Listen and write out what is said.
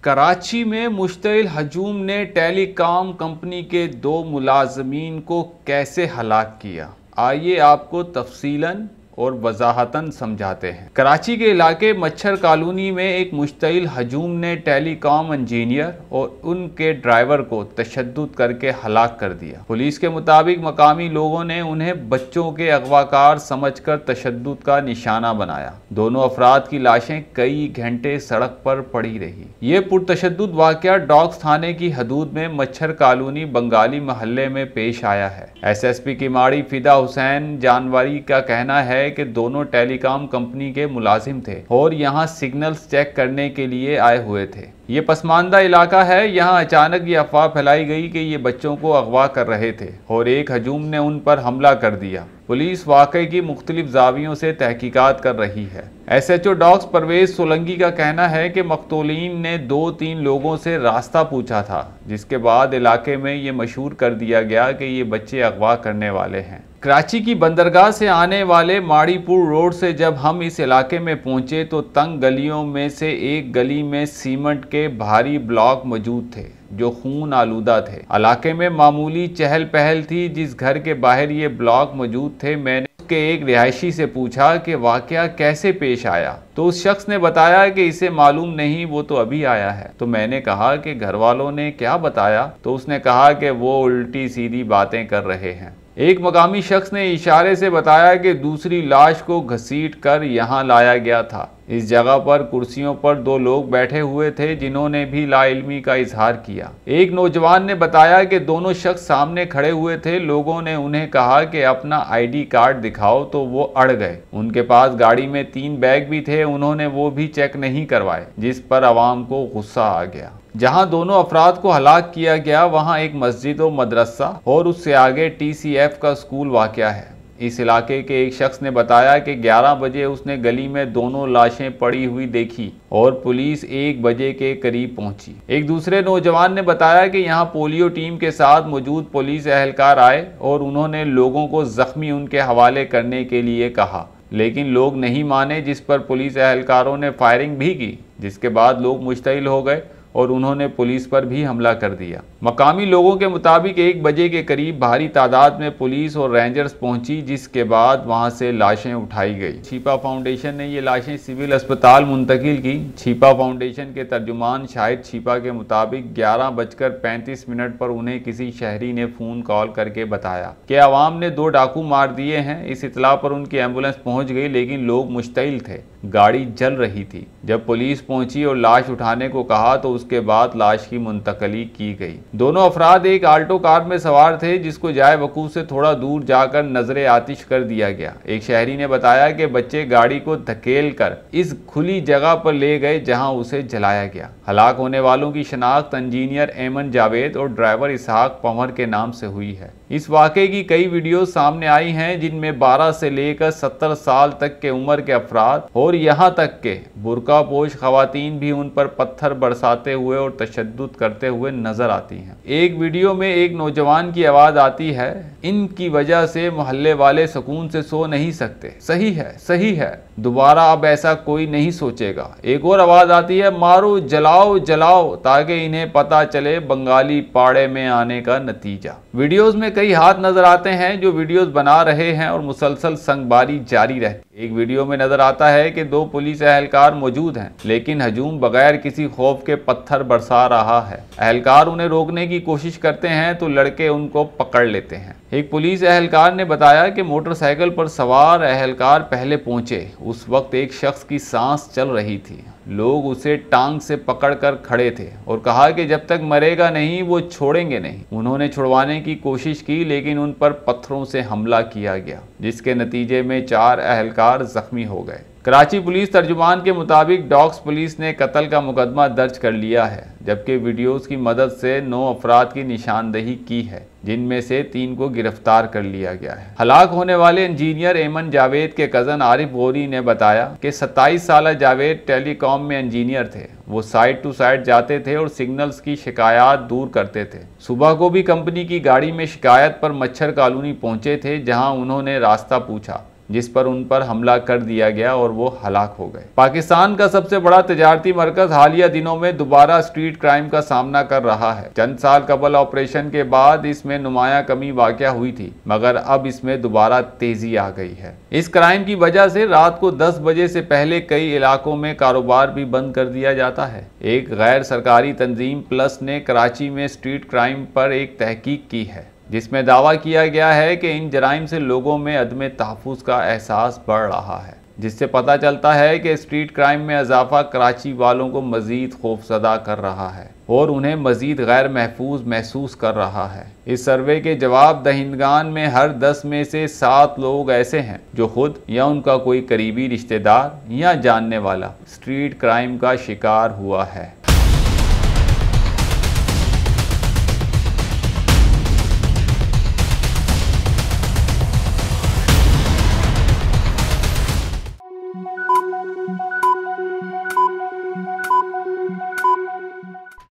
कराची में मुश्तिल हजूम ने telecom company के दो मुलाजमीन को कैसे हलाक किया आइए आपको तफसीलन और वजाहतन समझाते हैं कराची के इलाके मच्छर कॉलोनी में एक मुश्तिल हजूम ने टेलीकॉम इंजीनियर और उनके ड्राइवर को तशद करके हलाक कर दिया पुलिस के मुताबिक मकामी लोगों ने उन्हें बच्चों के अगवाकार समझ कर तशद का निशाना बनाया दोनों अफराद की लाशें कई घंटे सड़क पर पड़ी रही ये पुरतशद वाक़ डॉक्स थाने की हदूद में मच्छर कॉलोनी बंगाली मोहल्ले में पेश आया है एस एस पी की माड़ी फिदा हुसैन जानवारी का कहना है है कि दोनों टेलीकॉम कंपनी के मुलाजिम थे और यहाँ सिग्नल्स चेक करने के लिए आए हुए थे ये पसमानदा इलाका है यहाँ अचानक ये अफवाह फैलाई गई कि ये बच्चों को अगवा कर रहे थे और एक हजूम ने उन पर हमला कर दिया पुलिस वाकई की मुख्तलिफ जावियों से तहकीकात कर रही है एस एच ओ डॉक्स परवेज सोलंगी का कहना है कि मकतोलिन ने दो तीन लोगों से रास्ता पूछा था जिसके बाद इलाके में ये मशहूर कर दिया गया कि ये बच्चे अगवा करने वाले हैं कराची की बंदरगाह से आने वाले माड़ीपुर रोड से जब हम इस इलाके में पहुंचे तो तंग गलियों में से एक गली में सीमेंट के भारी ब्लॉक मौजूद थे जो खून आलूदा थे इलाके में मामूली चहल पहल थी जिस घर के बाहर ये ब्लॉक मौजूद थे मैंने उसके एक रिहायशी से पूछा कि वाक़ कैसे पेश आया तो उस शख्स ने बताया कि इसे मालूम नहीं वो तो अभी आया है तो मैंने कहा कि घर वालों ने क्या बताया तो उसने कहा कि वो उल्टी सीधी बातें कर रहे हैं एक मकामी शख्स ने इशारे से बताया कि दूसरी लाश को घसीट कर यहाँ लाया गया था इस जगह पर कुर्सियों पर दो लोग बैठे हुए थे जिन्होंने भी लाइलमी का इजहार किया एक नौजवान ने बताया कि दोनों शख्स सामने खड़े हुए थे लोगों ने उन्हें कहा कि अपना आईडी कार्ड दिखाओ तो वो अड़ गए उनके पास गाड़ी में तीन बैग भी थे उन्होंने वो भी चेक नहीं करवाए जिस पर आवाम को गुस्सा आ गया जहां दोनों अफराद को हलाक किया गया वहां एक मस्जिद और मदरसा और उससे आगे टीसीएफ का स्कूल वाक़ है इस इलाके के एक शख्स ने बताया कि 11 बजे उसने गली में दोनों लाशें पड़ी हुई देखी और पुलिस एक बजे के करीब पहुंची एक दूसरे नौजवान ने बताया कि यहां पोलियो टीम के साथ मौजूद पुलिस एहलकार आए और उन्होंने लोगों को जख्मी उनके हवाले करने के लिए कहा लेकिन लोग नहीं माने जिस पर पुलिस एहलकारों ने फायरिंग भी की जिसके बाद लोग मुश्तिल हो गए और उन्होंने पुलिस पर भी हमला कर दिया मकामी लोगों के मुताबिक एक बजे के करीब भारी तादाद में पुलिस और रेंजर्स पहुंची जिसके बाद वहां से लाशें उठाई गई छिपा फाउंडेशन ने ये लाशें सिविल अस्पताल मुंतकिल की छिपा फाउंडेशन के तर्जुमान शाहिद छिपा के मुताबिक ग्यारह बजकर पैंतीस मिनट पर उन्हें किसी शहरी ने फ़ोन कॉल करके बताया कि आवाम ने दो डाकू मार दिए हैं इस इतला पर उनकी एम्बुलेंस पहुंच गई लेकिन लोग मुश्तिल थे गाड़ी जल रही थी जब पुलिस पहुंची और लाश उठाने को कहा तो उसके बाद लाश की मुंतकली की गई दोनों अफराद एक आल्टो कार में सवार थे जिसको जाए वकूफ से थोड़ा दूर जाकर नजर आतिश कर दिया गया एक शहरी ने बताया कि बच्चे गाड़ी को धकेल कर इस खुली जगह पर ले गए जहां उसे जलाया गया हलाक होने वालों की शनाख्त इंजीनियर एमन जावेद और ड्राइवर इसहाक पंवर के नाम से हुई है इस वाक़े की कई वीडियो सामने आई हैं जिनमें 12 से लेकर 70 साल तक के उम्र के अफराद और यहाँ तक के बुरका पोश खातन भी उन पर पत्थर बरसाते हुए और तशद करते हुए नजर आती हैं एक वीडियो में एक नौजवान की आवाज़ आती है इनकी वजह से मोहल्ले वाले सुकून से सो नहीं सकते सही है सही है दोबारा अब ऐसा कोई नहीं सोचेगा एक और आवाज़ आती है मारो जलाओ जलाओ ताकि इन्हें पता चले बंगाली पाड़े में आने का नतीजा वीडियोस में कई हाथ नज़र आते हैं जो वीडियोस बना रहे हैं और मुसलसल संगबारी जारी रहती एक वीडियो में नज़र आता है कि दो पुलिस अहलकार मौजूद हैं लेकिन हजूम बगैर किसी खौफ के पत्थर बरसा रहा है अहलकार उन्हें रोकने की कोशिश करते हैं तो लड़के उनको पकड़ लेते हैं एक पुलिस अहलकार ने बताया कि मोटरसाइकिल पर सवार अहलकार पहले पहुंचे उस वक्त एक शख्स की सांस चल रही थी लोग उसे टांग से पकड़कर खड़े थे और कहा कि जब तक मरेगा नहीं वो छोड़ेंगे नहीं उन्होंने छुड़वाने की कोशिश की लेकिन उन पर पत्थरों से हमला किया गया जिसके नतीजे में चार अहलकार कार जख्मी हो गए कराची पुलिस तर्जुमान के मुताबिक डॉक्स पुलिस ने कत्ल का मुकदमा दर्ज कर लिया है जबकि वीडियोस की मदद से नौ अफराद की निशानदेही की है जिनमें से तीन को गिरफ्तार कर लिया गया है हलाक होने वाले इंजीनियर एमन जावेद के कज़न आरिफ गोरी ने बताया कि 27 साल जावेद टेलीकॉम में इंजीनियर थे वो साइड टू साइड जाते थे और सिग्नल्स की शिकायत दूर करते थे सुबह को भी कंपनी की गाड़ी में शिकायत पर मच्छर कॉलोनी पहुंचे थे जहां उन्होंने रास्ता पूछा जिस पर उन पर हमला कर दिया गया और वो हलाक हो गए पाकिस्तान का सबसे बड़ा तजारती मरकज हालिया दिनों में दोबारा स्ट्रीट क्राइम का सामना कर रहा है चंद साल कबल ऑपरेशन के बाद इसमें नुमाया कमी वाक़ हुई थी मगर अब इसमें दोबारा तेजी आ गई है इस क्राइम की वजह से रात को दस बजे से पहले कई इलाकों में कारोबार भी बंद कर दिया जाता है एक गैर सरकारी तंजीम प्लस ने कराची में स्ट्रीट क्राइम पर एक तहकीक की है जिसमें दावा किया गया है कि इन जराइम से लोगों में अदम तहफ़ का एहसास बढ़ रहा है जिससे पता चलता है कि स्ट्रीट क्राइम में इजाफा कराची वालों को मज़ीद खौफजदा कर रहा है और उन्हें मज़ीद गैर महफूज महसूस कर रहा है इस सर्वे के जवाब दहिंदगान में हर दस में से सात लोग ऐसे हैं जो खुद या उनका कोई करीबी रिश्तेदार या जानने वाला स्ट्रीट क्राइम का शिकार हुआ है